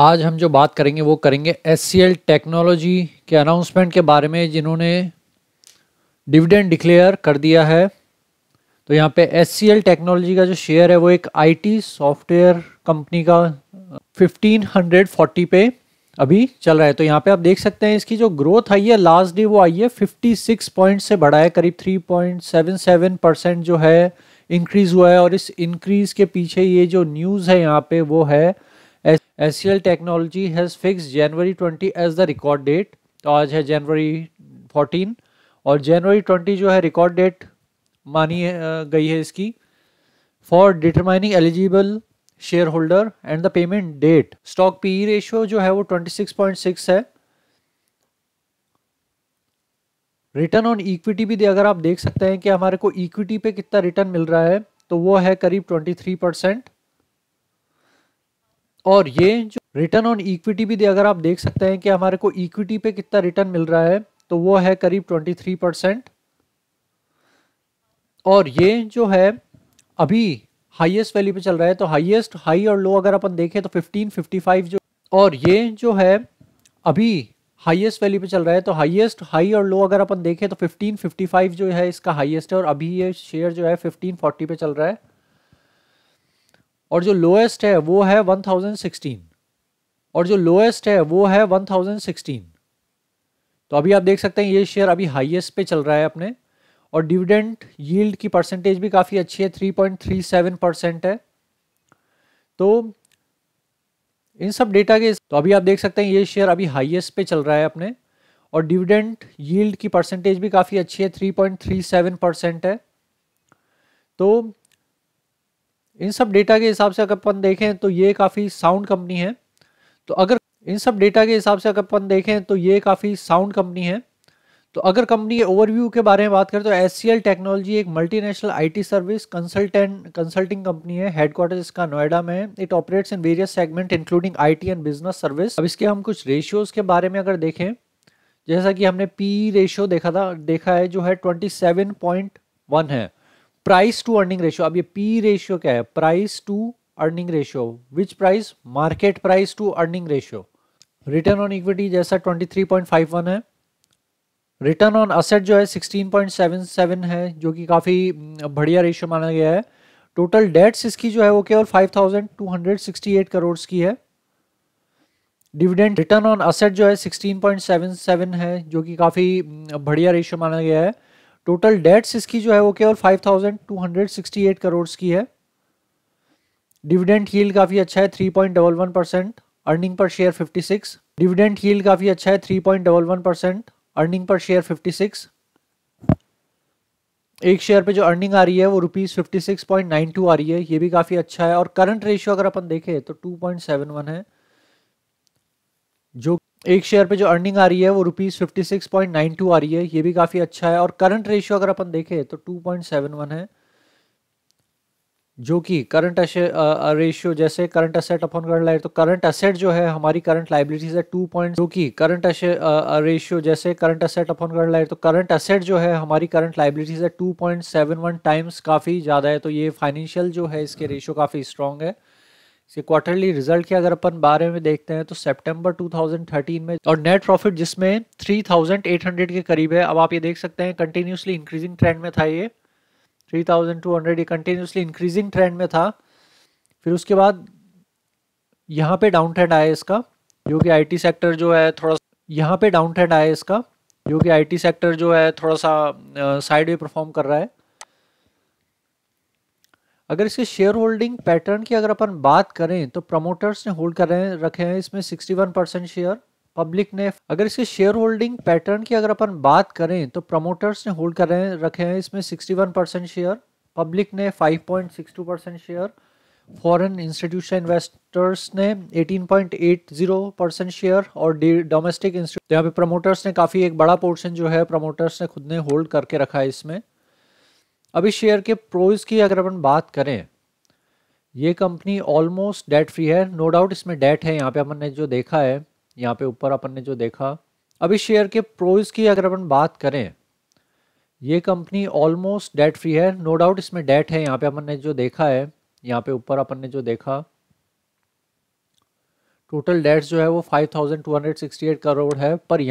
आज हम जो बात करेंगे वो करेंगे एस टेक्नोलॉजी के अनाउंसमेंट के बारे में जिन्होंने डिविडेंड डिक्लेयर कर दिया है तो यहाँ पे एस टेक्नोलॉजी का जो शेयर है वो एक आईटी सॉफ्टवेयर कंपनी का 1540 पे अभी चल रहा है तो यहाँ पे आप देख सकते हैं इसकी जो ग्रोथ आई है लास्ट डे वो आई है 56 पॉइंट से बढ़ा है करीब 3.77 परसेंट जो है इंक्रीज़ हुआ है और इस इंक्रीज़ के पीछे ये जो न्यूज़ है यहाँ पे वो है S technology has fix January twenty as the record date तो आज है जनवरी फोर्टीन और जनवरी ट्वेंटी जो है रिकॉर्ड डेट मानी गई है इसकी for determining eligible share holder and the payment date stock P ratio जो है वो ट्वेंटी सिक्स पॉइंट सिक्स है रिटर्न ऑन इक्विटी भी अगर आप देख सकते हैं कि हमारे को इक्विटी पे कितना रिटर्न मिल रहा है तो वो है करीब ट्वेंटी थ्री परसेंट और ये जो रिटर्न ऑन इक्विटी भी अगर आप देख सकते हैं कि हमारे को इक्विटी पे कितना रिटर्न मिल रहा है तो वो है करीब 23 परसेंट और ये जो है अभी हाईएस्ट वैल्यू पे चल रहा है तो हाईएस्ट हाई और लो अगर अपन देखें तो 1555 जो और ये जो है अभी हाईएस्ट वैल्यू पे चल रहा है तो हाईएस्ट हाई और लो अगर अपन देखें तो 1555 जो है इसका हाईएस्ट है और अभी ये शेयर जो है 1540 पे चल रहा है और जो लोएस्ट है वो है 1016 और जो लोएस्ट है वो है 1016 तो अभी आप देख सकते हैं ये शेयर अभी हाईएस्ट पे चल रहा है अपने और डिविडेंड यील्ड की परसेंटेज भी काफ़ी अच्छी है 3.37 परसेंट है तो इन सब डेटा के तो अभी आप देख सकते हैं ये शेयर अभी हाईएस्ट पे चल रहा है अपने और डिविडेंड यील्ड की परसेंटेज भी काफ़ी अच्छी है सेवन परसेंट है तो इन सब डेटा के हिसाब से अगर अपन देखें तो ये काफ़ी साउंड कंपनी है तो अगर इन सब डेटा के हिसाब से अगर अपन देखें तो ये काफ़ी साउंड कंपनी है तो अगर कंपनी के ओवरव्यू के बारे में बात करें तो एस टेक्नोलॉजी एक multinational IT service consultant consulting company है हेडक्वार्टर इसका नोएडा में है it operates in various segment including IT and business service अब इसके हम कुछ रेशियोज के बारे में अगर देखें जैसा कि हमने पी रेशियो देखा था देखा है जो है ट्वेंटी सेवन पॉइंट वन है प्राइस टू अर्निंग रेशियो अब ये पी रेशियो क्या है price to earning ratio which price market price to earning ratio return on equity जैसा 23.51 है रिटर्न ऑन असेट जो है 16.77 है जो कि काफ़ी बढ़िया रेशियो माना गया है टोटल डेट्स इसकी जो है वो केवल 5,268 करोड़ की है डिविडेंड रिटर्न ऑन असेट जो है 16.77 है जो कि काफ़ी बढ़िया रेशियो माना गया है टोटल डेट्स इसकी जो है वो केवल 5,268 करोड़ की है डिविडेंट यील्ड काफ़ी अच्छा है 3.11 परसेंट अर्निंग पर शेयर 56 डिविडेंट यील्ड काफ़ी अच्छा है 3.11 परसेंट अर्निंग पर शेयर 56 एक शेयर पे जो अर्निंग आ रही है वो rupees fifty six point nine two आ रही है ये भी काफ़ी अच्छा है और करंट रेशियो अगर अपन देखें तो टू पॉइंट सेवन वन है जो एक शेयर पे जो अर्निंग आ रही है वो rupees fifty six point nine two आ रही है ये भी काफ़ी अच्छा है और करंट रेशियो अगर अपन देखें तो टू पॉइंट सेवन वन है जो कि करंट रेशियो जैसे करंट असेट अपॉन कर लाइट तो करंट असेट जो है हमारी करंट लाइबिलिटीज है टू पॉइंट जो कि करंट रेशियो जैसे करंट असेट अपॉन कर लाइट तो करंट असेट जो है हमारी करंट लाइबिलिटीज है two point seven one times काफ़ी ज़्यादा है तो ये फाइनेंशियल जो है इसके रेशियो काफ़ी स्ट्रॉन्ग है से क्वार्टरली रिजल्ट के अगर अपन बारे में देखते हैं तो सितंबर 2013 में और नेट प्रॉफिट जिसमें 3,800 के करीब है अब आप ये देख सकते हैं कंटिन्यूसली इंक्रीजिंग ट्रेंड में था ये 3,200 ये कंटिन्यूसली इंक्रीजिंग ट्रेंड में था फिर उसके बाद यहाँ पे डाउन ट्रेंड आया इसका जो कि आई सेक्टर जो है थोड़ा यहाँ पे डाउन ट्रेंड आया इसका जो कि आई सेक्टर जो है थोड़ा सा साइड वे परफॉर्म कर रहा है अगर इसके शेयर होल्डिंग पैटर्न की अगर अपन बात करें तो प्रमोटर्स ने होल्ड कर रखे हैं इसमें 61 परसेंट शेयर पब्लिक ने अगर इसके शेयर होल्डिंग पैटर्न की अगर अपन बात करें तो प्रमोटर्स ने होल्ड कर रखे हैं इसमें 61 परसेंट शेयर पब्लिक ने 5.62 percent share foreign institution investors ने 18.80 परसेंट शेयर और डोमेस्टिक तो इंस्टीट्यूट यहाँ पे प्रमोटर्स ने काफ़ी एक बड़ा पोर्शन जो है प्रमोटर्स ने खुद ने होल्ड करके रखा है इसमें अब इस शेयर के प्रोज की अगर अपन बात करें ये कंपनी ऑलमोस्ट डेट फ्री है नो डाउट इसमें डेट है यहाँ पे अपन ने जो देखा है यहाँ पे ऊपर अपन ने जो देखा अब इस शेयर के प्रोज की अगर अपन बात करें ये कंपनी ऑलमोस्ट डेट फ्री है नो डाउट इसमें डेट है यहाँ पे अपन ने जो देखा है यहाँ पे ऊपर अपन ने जो देखा टोटल डेट्स जो है वो फाइव करोड़ है पर यहाँ